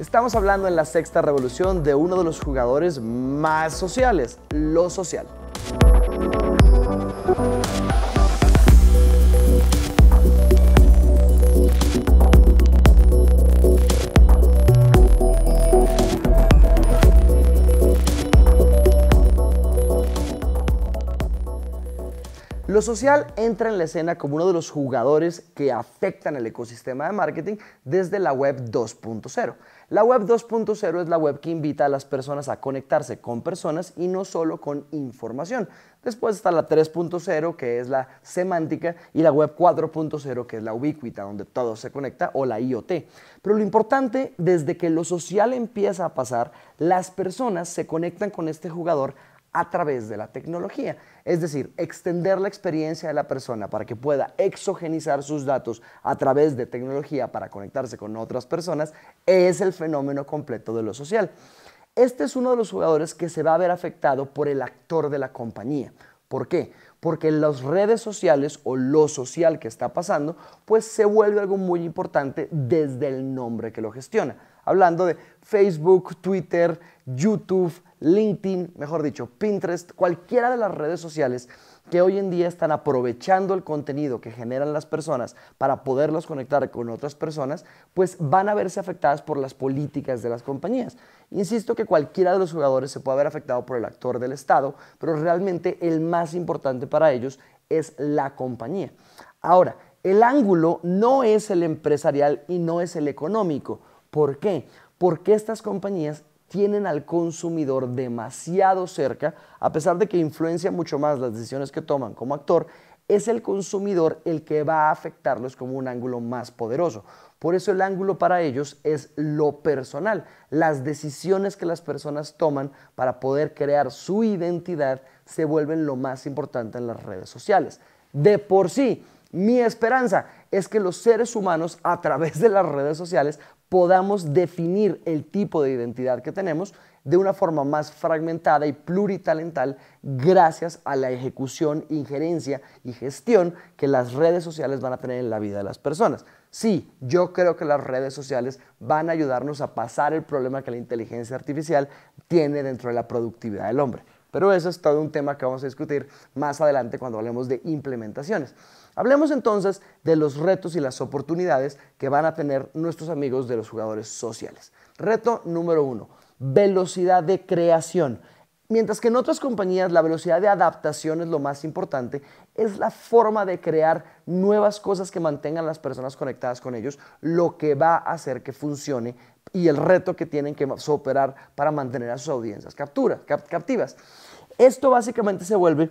Estamos hablando en la sexta revolución de uno de los jugadores más sociales, lo social. Lo social entra en la escena como uno de los jugadores que afectan el ecosistema de marketing desde la web 2.0. La web 2.0 es la web que invita a las personas a conectarse con personas y no solo con información. Después está la 3.0 que es la semántica y la web 4.0 que es la ubicuita donde todo se conecta o la IoT. Pero lo importante, desde que lo social empieza a pasar, las personas se conectan con este jugador a través de la tecnología. Es decir, extender la experiencia de la persona para que pueda exogenizar sus datos a través de tecnología para conectarse con otras personas es el fenómeno completo de lo social. Este es uno de los jugadores que se va a ver afectado por el actor de la compañía. ¿Por qué? Porque las redes sociales o lo social que está pasando, pues se vuelve algo muy importante desde el nombre que lo gestiona hablando de Facebook, Twitter, YouTube, LinkedIn, mejor dicho, Pinterest, cualquiera de las redes sociales que hoy en día están aprovechando el contenido que generan las personas para poderlos conectar con otras personas, pues van a verse afectadas por las políticas de las compañías. Insisto que cualquiera de los jugadores se puede ver afectado por el actor del Estado, pero realmente el más importante para ellos es la compañía. Ahora, el ángulo no es el empresarial y no es el económico. ¿Por qué? Porque estas compañías tienen al consumidor demasiado cerca, a pesar de que influencia mucho más las decisiones que toman como actor, es el consumidor el que va a afectarlos como un ángulo más poderoso. Por eso el ángulo para ellos es lo personal, las decisiones que las personas toman para poder crear su identidad se vuelven lo más importante en las redes sociales. De por sí, mi esperanza es que los seres humanos a través de las redes sociales podamos definir el tipo de identidad que tenemos de una forma más fragmentada y pluritalental gracias a la ejecución, injerencia y gestión que las redes sociales van a tener en la vida de las personas. Sí, yo creo que las redes sociales van a ayudarnos a pasar el problema que la inteligencia artificial tiene dentro de la productividad del hombre. Pero eso es todo un tema que vamos a discutir más adelante cuando hablemos de implementaciones. Hablemos entonces de los retos y las oportunidades que van a tener nuestros amigos de los jugadores sociales. Reto número uno, velocidad de creación. Mientras que en otras compañías la velocidad de adaptación es lo más importante, es la forma de crear nuevas cosas que mantengan las personas conectadas con ellos lo que va a hacer que funcione y el reto que tienen que superar para mantener a sus audiencias capturas, captivas. Esto básicamente se vuelve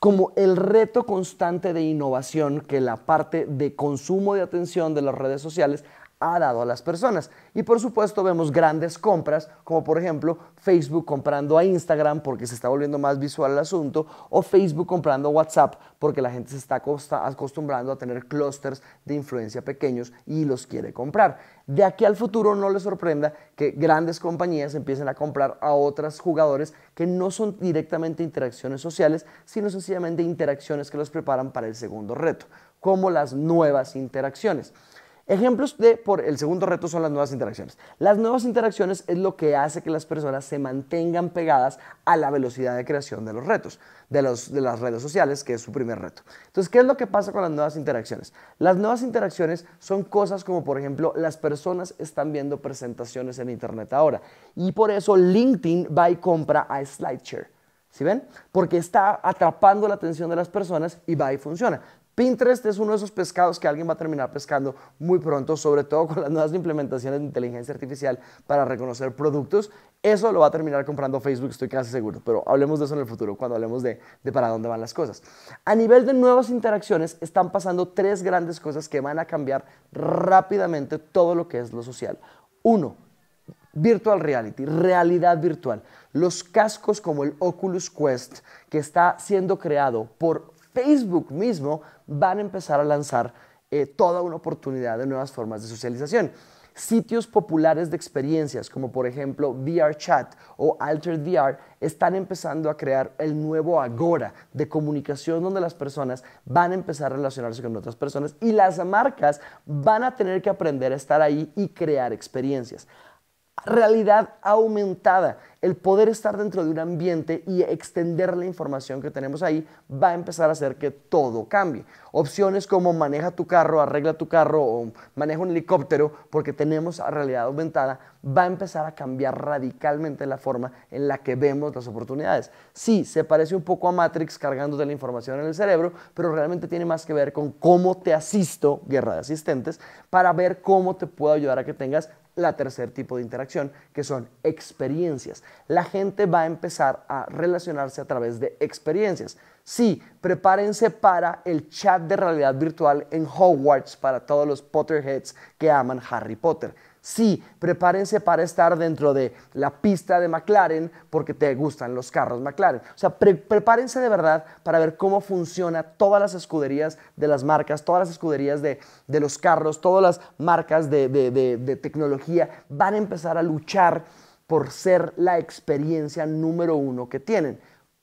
como el reto constante de innovación que la parte de consumo de atención de las redes sociales ha dado a las personas. Y por supuesto vemos grandes compras, como por ejemplo Facebook comprando a Instagram porque se está volviendo más visual el asunto, o Facebook comprando WhatsApp porque la gente se está acostumbrando a tener clusters de influencia pequeños y los quiere comprar. De aquí al futuro no les sorprenda que grandes compañías empiecen a comprar a otros jugadores que no son directamente interacciones sociales, sino sencillamente interacciones que los preparan para el segundo reto, como las nuevas interacciones. Ejemplos de, por el segundo reto son las nuevas interacciones. Las nuevas interacciones es lo que hace que las personas se mantengan pegadas a la velocidad de creación de los retos, de, los, de las redes sociales, que es su primer reto. Entonces, ¿qué es lo que pasa con las nuevas interacciones? Las nuevas interacciones son cosas como, por ejemplo, las personas están viendo presentaciones en Internet ahora. Y por eso LinkedIn va y compra a SlideShare. ¿Sí ven? Porque está atrapando la atención de las personas y va y funciona. Pinterest es uno de esos pescados que alguien va a terminar pescando muy pronto, sobre todo con las nuevas implementaciones de inteligencia artificial para reconocer productos. Eso lo va a terminar comprando Facebook, estoy casi seguro, pero hablemos de eso en el futuro, cuando hablemos de, para dónde van las cosas. A nivel de nuevas interacciones, están pasando tres grandes cosas que van a cambiar rápidamente todo lo que es lo social. Uno, virtual reality, realidad virtual. Los cascos como el Oculus Quest, que está siendo creado por Facebook mismo van a empezar a lanzar eh, toda una oportunidad de nuevas formas de socialización. Sitios populares de experiencias, como por ejemplo VRChat o Altered VR, están empezando a crear el nuevo agora de comunicación donde las personas van a empezar a relacionarse con otras personas y las marcas van a tener que aprender a estar ahí y crear experiencias realidad aumentada. El poder estar dentro de un ambiente y extender la información que tenemos ahí va a empezar a hacer que todo cambie. Opciones como maneja tu carro, arregla tu carro o maneja un helicóptero, porque tenemos realidad aumentada, va a empezar a cambiar radicalmente la forma en la que vemos las oportunidades. Sí, se parece un poco a Matrix cargándote la información en el cerebro, pero realmente tiene más que ver con cómo te asisto, guerra de asistentes, para ver cómo te puedo ayudar a que tengas la tercer tipo de interacción, que son experiencias. La gente va a empezar a relacionarse a través de experiencias. Sí, prepárense para el chat de realidad virtual en Hogwarts para todos los Potterheads que aman Harry Potter Sí, prepárense para estar dentro de la pista de McLaren porque te gustan los carros McLaren. O sea, prepárense de verdad para ver cómo funciona todas las escuderías de las marcas, todas las escuderías de, los carros, todas las marcas de tecnología van a empezar a luchar por ser la experiencia número uno que tienen,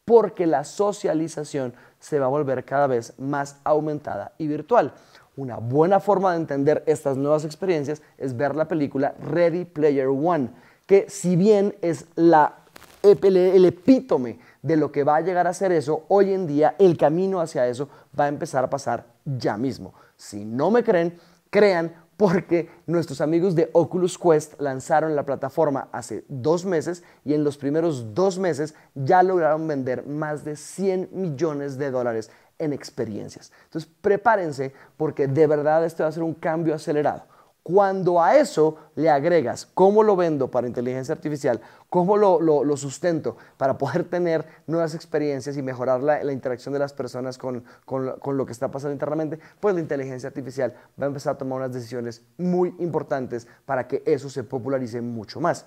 porque la socialización se va a volver cada vez más aumentada y virtual. Una buena forma de entender estas nuevas experiencias es ver la película Ready Player One, que si bien es la, el, el epítome de lo que va a llegar a ser eso, hoy en día el camino hacia eso va a empezar a pasar ya mismo. Si no me creen, crean porque nuestros amigos de Oculus Quest lanzaron la plataforma hace dos meses y en los primeros dos meses ya lograron vender más de 100 millones de dólares en experiencias. Entonces, prepárense porque de verdad esto va a ser un cambio acelerado. Cuando a eso le agregas cómo lo vendo para inteligencia artificial, cómo lo, lo, sustento para poder tener nuevas experiencias y mejorar la, la interacción de las personas con, con, con, lo que está pasando internamente, pues la inteligencia artificial va a empezar a tomar unas decisiones muy importantes para que eso se popularice mucho más.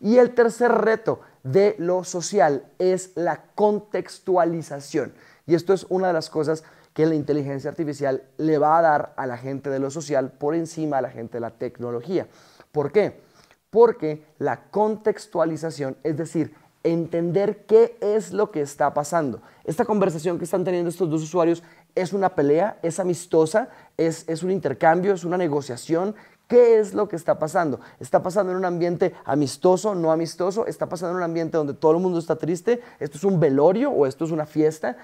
Y el tercer reto de lo social es la contextualización. Y esto es una de las cosas que la inteligencia artificial le va a dar a la gente de lo social por encima a la gente de la tecnología. ¿Por qué? Porque la contextualización, es decir, entender qué es lo que está pasando. Esta conversación que están teniendo estos dos usuarios es una pelea, es amistosa, es, es un intercambio, es una negociación. ¿Qué es lo que está pasando? ¿Está pasando en un ambiente amistoso, no amistoso? ¿Está pasando en un ambiente donde todo el mundo está triste? ¿Esto es un velorio o esto es una fiesta?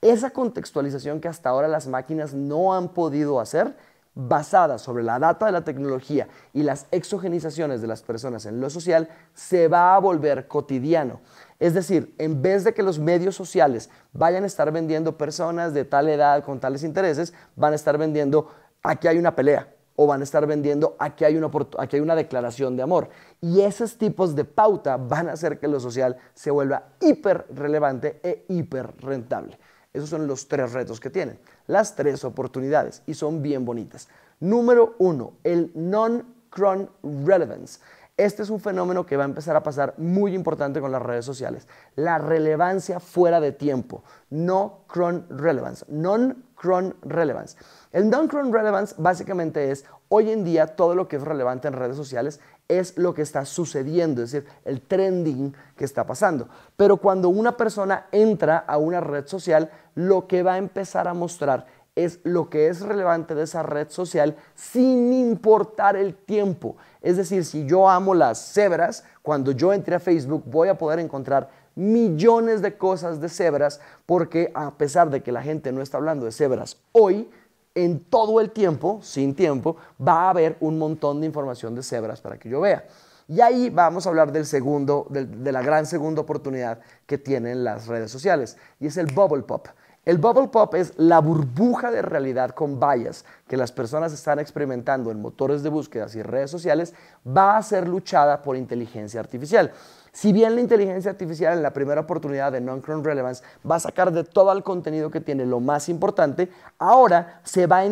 Esa contextualización que hasta ahora las máquinas no han podido hacer, basada sobre la data de la tecnología y las exogenizaciones de las personas en lo social, se va a volver cotidiano. Es decir, en vez de que los medios sociales vayan a estar vendiendo personas de tal edad con tales intereses, van a estar vendiendo aquí hay una pelea, o van a estar vendiendo, aquí hay, una, aquí hay una declaración de amor. Y esos tipos de pauta van a hacer que lo social se vuelva hiper relevante e hiper rentable. Esos son los tres retos que tienen, las tres oportunidades, y son bien bonitas. Número uno, el non-cron relevance. Este es un fenómeno que va a empezar a pasar muy importante con las redes sociales. La relevancia fuera de tiempo, no cron relevance, non cron relevance. El non cron relevance básicamente es hoy en día todo lo que es relevante en redes sociales es lo que está sucediendo, es decir, el trending que está pasando. Pero cuando una persona entra a una red social, lo que va a empezar a mostrar es lo que es relevante de esa red social sin importar el tiempo. Es decir, si yo amo las cebras, cuando yo entre a Facebook voy a poder encontrar millones de cosas de cebras porque a pesar de que la gente no está hablando de cebras hoy, en todo el tiempo, sin tiempo, va a haber un montón de información de cebras para que yo vea. Y ahí vamos a hablar del segundo, de la gran segunda oportunidad que tienen las redes sociales, y es el bubble pop. El bubble pop es la burbuja de realidad con bias que las personas están experimentando en motores de búsquedas y redes sociales, va a ser luchada por inteligencia artificial. Si bien la inteligencia artificial en la primera oportunidad de Non-Cron Relevance va a sacar de todo el contenido que tiene lo más importante, ahora se va a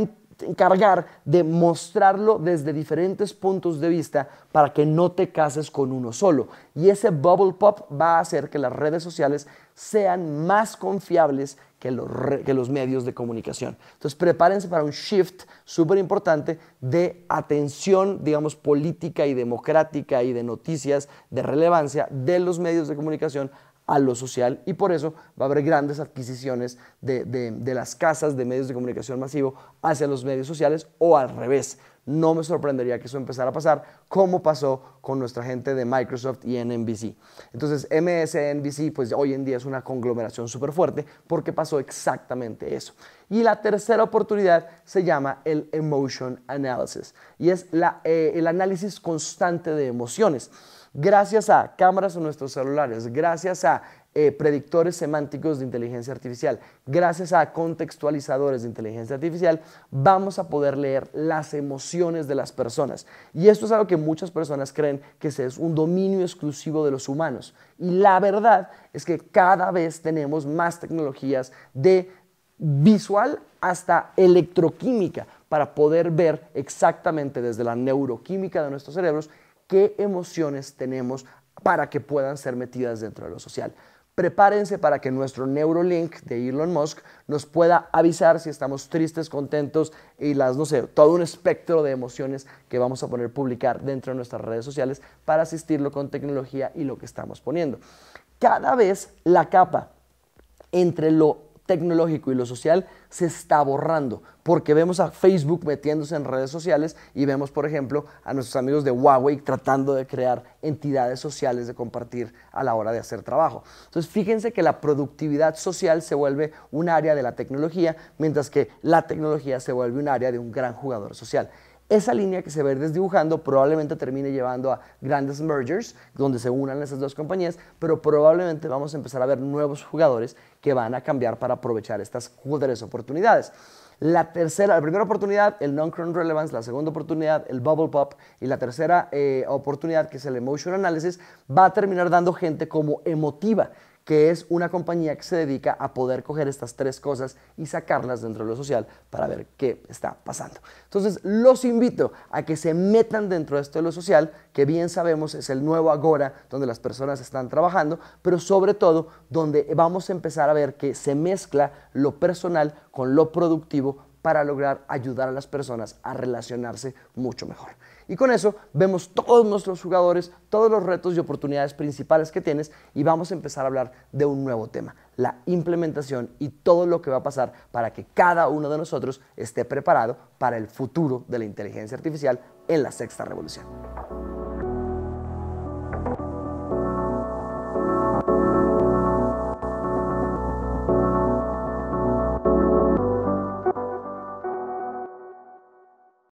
encargar de mostrarlo desde diferentes puntos de vista para que no te cases con uno solo. Y ese bubble pop va a hacer que las redes sociales sean más confiables que los, medios de comunicación. Entonces, prepárense para un shift súper importante de atención, digamos, política y democrática y de noticias de relevancia de los medios de comunicación a lo social y por eso va a haber grandes adquisiciones de, las casas de medios de comunicación masivo hacia los medios sociales o al revés. No me sorprendería que eso empezara a pasar, como pasó con nuestra gente de Microsoft y NBC. Entonces, MSNBC, pues hoy en día es una conglomeración súper fuerte porque pasó exactamente eso. Y la tercera oportunidad se llama el Emotion Analysis y es eh, el análisis constante de emociones. Gracias a cámaras en nuestros celulares, gracias a eh, predictores semánticos de inteligencia artificial, gracias a contextualizadores de inteligencia artificial, vamos a poder leer las emociones de las personas. Y esto es algo que muchas personas creen que es un dominio exclusivo de los humanos. Y la verdad es que cada vez tenemos más tecnologías de visual hasta electroquímica para poder ver exactamente desde la neuroquímica de nuestros cerebros qué emociones tenemos para que puedan ser metidas dentro de lo social. Prepárense para que nuestro Neurolink de Elon Musk nos pueda avisar si estamos tristes, contentos y las, no sé, todo un espectro de emociones que vamos a poner publicar dentro de nuestras redes sociales para asistirlo con tecnología y lo que estamos poniendo. Cada vez la capa entre lo tecnológico y lo social se está borrando, porque vemos a Facebook metiéndose en redes sociales y vemos, por ejemplo, a nuestros amigos de Huawei tratando de crear entidades sociales de compartir a la hora de hacer trabajo. Entonces, fíjense que la productividad social se vuelve un área de la tecnología, mientras que la tecnología se vuelve un área de un gran jugador social esa línea que se ve desdibujando probablemente termine llevando a grandes mergers, donde se unan esas dos compañías, pero probablemente vamos a empezar a ver nuevos jugadores que van a cambiar para aprovechar estas tres oportunidades. La tercera, la primera oportunidad, el non cron relevance, la segunda oportunidad, el bubble pop, y la tercera eh, oportunidad, que es el emotion analysis, va a terminar dando gente como emotiva, que es una compañía que se dedica a poder coger estas tres cosas y sacarlas dentro de lo social para ver qué está pasando. Entonces, los invito a que se metan dentro de esto de lo social, que bien sabemos es el nuevo agora donde las personas están trabajando, pero sobre todo donde vamos a empezar a ver que se mezcla lo personal con lo productivo para lograr ayudar a las personas a relacionarse mucho mejor. Y con eso vemos todos nuestros jugadores, todos los retos y oportunidades principales que tienes y vamos a empezar a hablar de un nuevo tema, la implementación y todo lo que va a pasar para que cada uno de nosotros esté preparado para el futuro de la inteligencia artificial en la sexta revolución.